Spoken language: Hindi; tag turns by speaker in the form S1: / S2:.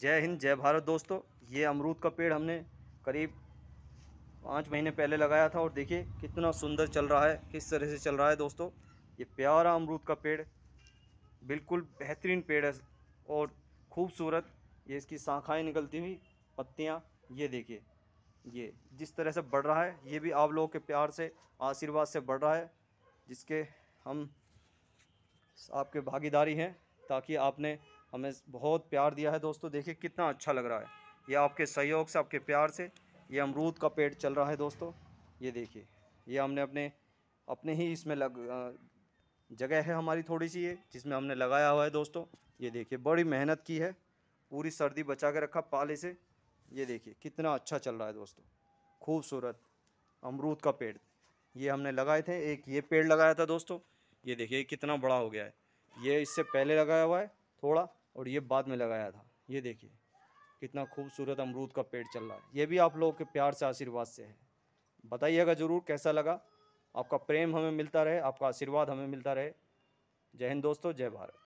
S1: जय हिंद जय भारत दोस्तों ये अमरूद का पेड़ हमने करीब पाँच महीने पहले लगाया था और देखिए कितना सुंदर चल रहा है किस तरह से चल रहा है दोस्तों ये प्यारा अमरूद का पेड़ बिल्कुल बेहतरीन पेड़ है और खूबसूरत ये इसकी शाखाएँ निकलती हुई पत्तियाँ ये देखिए ये जिस तरह से बढ़ रहा है ये भी आप लोगों के प्यार से आशीर्वाद से बढ़ रहा है जिसके हम आपके भागीदारी हैं ताकि आपने हमें बहुत प्यार दिया है दोस्तों देखिए कितना अच्छा लग रहा है ये आपके सहयोग से आपके प्यार से ये अमरूद का पेड़ चल रहा है दोस्तों ये देखिए ये हमने अपने अपने ही इसमें लग जगह है हमारी थोड़ी सी ये जिसमें हमने लगाया हुआ है दोस्तों ये देखिए बड़ी मेहनत की है पूरी सर्दी बचा के रखा पाले से ये देखिए कितना अच्छा चल रहा है दोस्तों खूबसूरत अमरूद का पेड़ ये हमने लगाए थे एक ये पेड़ लगाया था दोस्तों ये देखिए कितना बड़ा हो गया है ये इससे पहले लगाया हुआ है थोड़ा और ये बाद में लगाया था ये देखिए कितना खूबसूरत अमरूद का पेड़ चल रहा है ये भी आप लोगों के प्यार से आशीर्वाद से है बताइएगा ज़रूर कैसा लगा आपका प्रेम हमें मिलता रहे आपका आशीर्वाद हमें मिलता रहे जय हिंद दोस्तों जय भारत